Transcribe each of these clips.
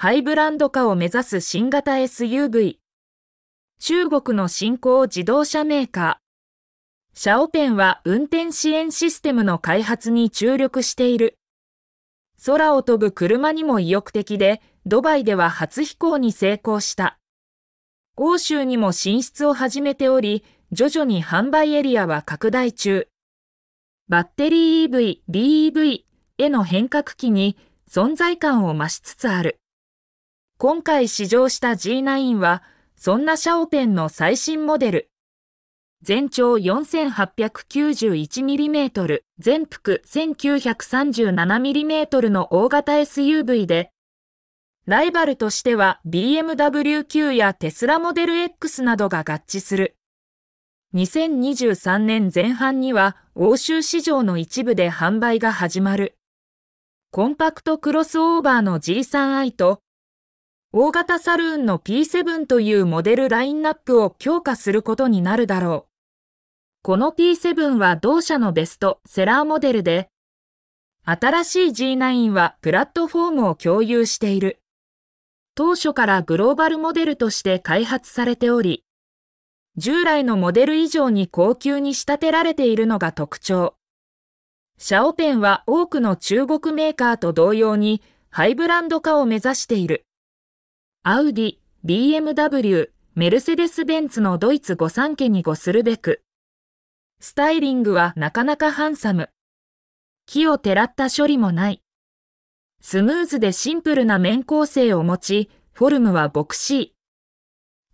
ハイブランド化を目指す新型 SUV。中国の新興自動車メーカー。シャオペンは運転支援システムの開発に注力している。空を飛ぶ車にも意欲的で、ドバイでは初飛行に成功した。欧州にも進出を始めており、徐々に販売エリアは拡大中。バッテリー EV、BEV への変革期に存在感を増しつつある。今回試乗した G9 は、そんなシャオペンの最新モデル。全長 4891mm、全幅 1937mm の大型 SUV で、ライバルとしては BMW 級やテスラモデル X などが合致する。2023年前半には欧州市場の一部で販売が始まる。コンパクトクロスオーバーの G3i と大型サルーンの P7 というモデルラインナップを強化することになるだろう。この P7 は同社のベストセラーモデルで、新しい G9 はプラットフォームを共有している。当初からグローバルモデルとして開発されており、従来のモデル以上に高級に仕立てられているのが特徴。シャオペンは多くの中国メーカーと同様にハイブランド化を目指している。アウディ、BMW、メルセデス・ベンツのドイツ御三家に御するべく。スタイリングはなかなかハンサム。木をてらった処理もない。スムーズでシンプルな面構成を持ち、フォルムはボクシー。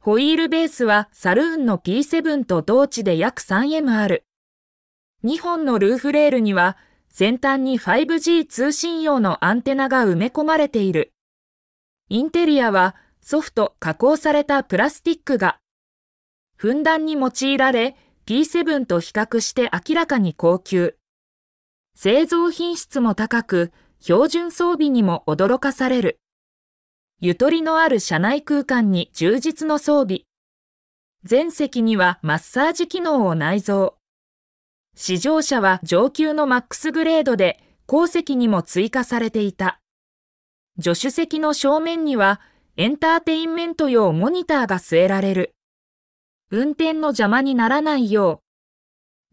ホイールベースはサルーンの P7 と同値で約 3M ある。2本のルーフレールには先端に 5G 通信用のアンテナが埋め込まれている。インテリアはソフト加工されたプラスティックがふんだんに用いられ P7 と比較して明らかに高級。製造品質も高く標準装備にも驚かされる。ゆとりのある車内空間に充実の装備。全席にはマッサージ機能を内蔵。試乗車は上級のマックスグレードで後席にも追加されていた。助手席の正面にはエンターテインメント用モニターが据えられる。運転の邪魔にならないよう、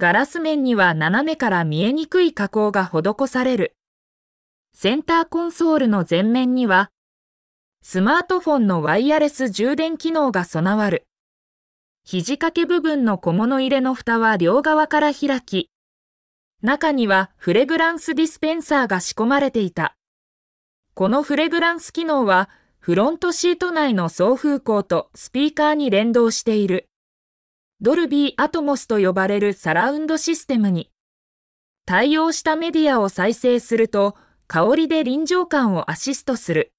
ガラス面には斜めから見えにくい加工が施される。センターコンソールの前面には、スマートフォンのワイヤレス充電機能が備わる。肘掛け部分の小物入れの蓋は両側から開き、中にはフレグランスディスペンサーが仕込まれていた。このフレグランス機能は、フロントシート内の送風口とスピーカーに連動している。ドルビーアトモスと呼ばれるサラウンドシステムに対応したメディアを再生すると香りで臨場感をアシストする。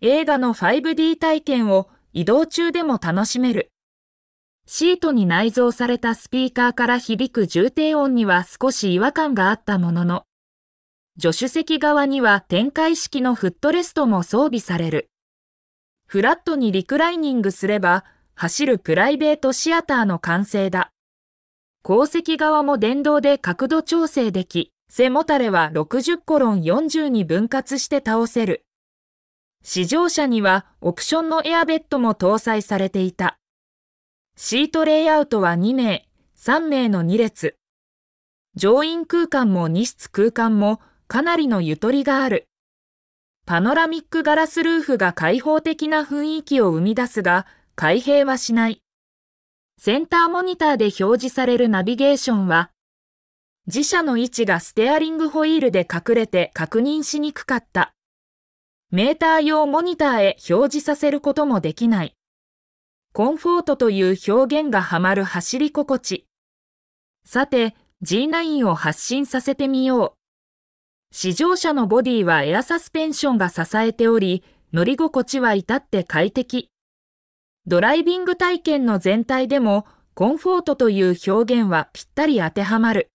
映画の 5D 体験を移動中でも楽しめる。シートに内蔵されたスピーカーから響く重低音には少し違和感があったものの、助手席側には展開式のフットレストも装備される。フラットにリクライニングすれば、走るプライベートシアターの完成だ。後席側も電動で角度調整でき、背もたれは60コロン40に分割して倒せる。試乗車にはオプションのエアベッドも搭載されていた。シートレイアウトは2名、3名の2列。乗員空間も2室空間もかなりのゆとりがある。パノラミックガラスルーフが開放的な雰囲気を生み出すが、開閉はしない。センターモニターで表示されるナビゲーションは、自社の位置がステアリングホイールで隠れて確認しにくかった。メーター用モニターへ表示させることもできない。コンフォートという表現がハマる走り心地。さて、G9 を発信させてみよう。試乗車のボディはエアサスペンションが支えており、乗り心地は至って快適。ドライビング体験の全体でも、コンフォートという表現はぴったり当てはまる。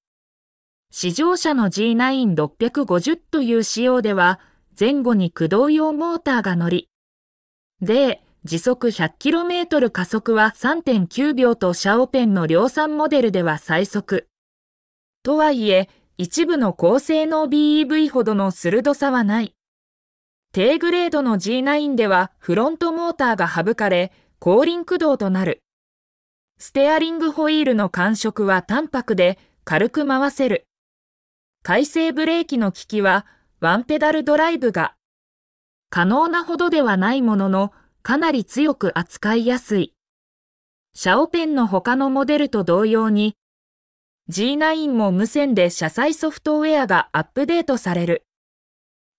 試乗車の G9650 という仕様では、前後に駆動用モーターが乗り、で、時速 100km 加速は3.9秒とシャオペンの量産モデルでは最速。とはいえ、一部の高性能 BEV ほどの鋭さはない。低グレードの G9 ではフロントモーターが省かれ、後輪駆動となる。ステアリングホイールの感触は淡白で軽く回せる。回生ブレーキの効きはワンペダルドライブが可能なほどではないもののかなり強く扱いやすい。シャオペンの他のモデルと同様に G9 も無線で車載ソフトウェアがアップデートされる。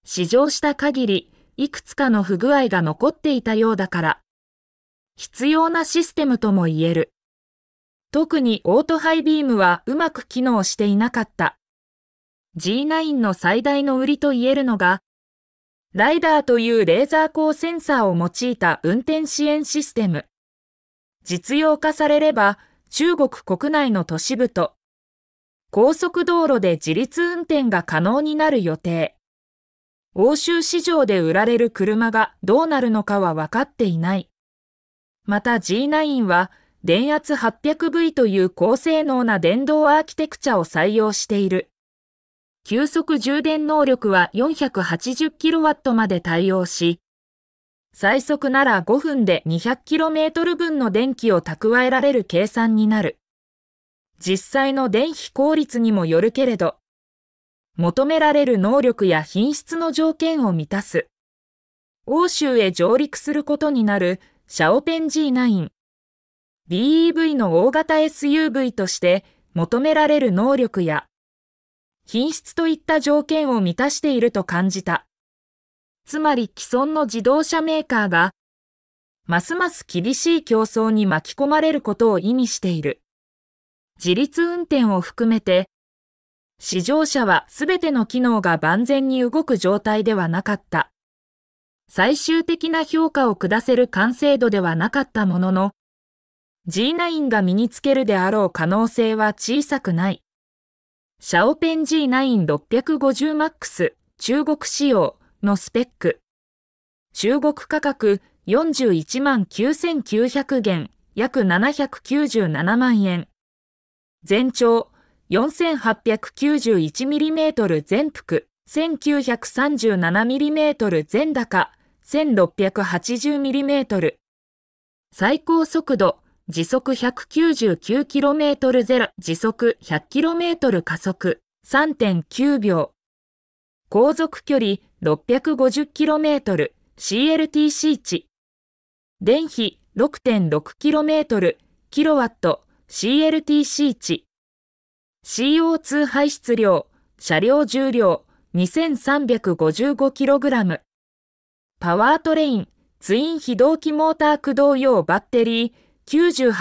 試乗した限り、いくつかの不具合が残っていたようだから、必要なシステムとも言える。特にオートハイビームはうまく機能していなかった。G9 の最大の売りと言えるのが、ライダーというレーザー光センサーを用いた運転支援システム。実用化されれば、中国国内の都市部と高速道路で自立運転が可能になる予定。欧州市場で売られる車がどうなるのかは分かっていない。また G9 は電圧 800V という高性能な電動アーキテクチャを採用している。急速充電能力は 480kW まで対応し、最速なら5分で 200km 分の電気を蓄えられる計算になる。実際の電費効率にもよるけれど、求められる能力や品質の条件を満たす。欧州へ上陸することになるシャオペン G9。BEV の大型 SUV として求められる能力や品質といった条件を満たしていると感じた。つまり既存の自動車メーカーがますます厳しい競争に巻き込まれることを意味している。自立運転を含めて、試乗車はすべての機能が万全に動く状態ではなかった。最終的な評価を下せる完成度ではなかったものの、G9 が身につけるであろう可能性は小さくない。シャオペン G9650MAX 中国仕様のスペック。中国価格41万9900元、約797万円。全長 4891mm 全幅、1937mm 全高、1680mm。最高速度、時速 199km ゼロ、時速 100km 加速、3.9秒。航続距離 650km、CLTC 値。電費 6.6km、キロワット、CLTC 値 CO2 排出量車両重量 2355kg パワートレインツイン非同期モーター駆動用バッテリー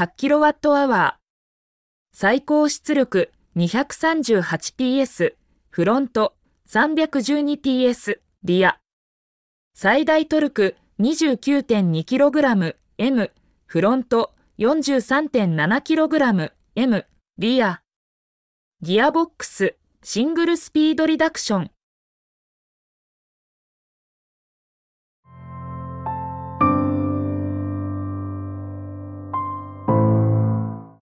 98kWh 最高出力 238PS フロント 312PS リア最大トルク 29.2kgM フロント 43.7kg M リアギアボックスシングルスピードリダクション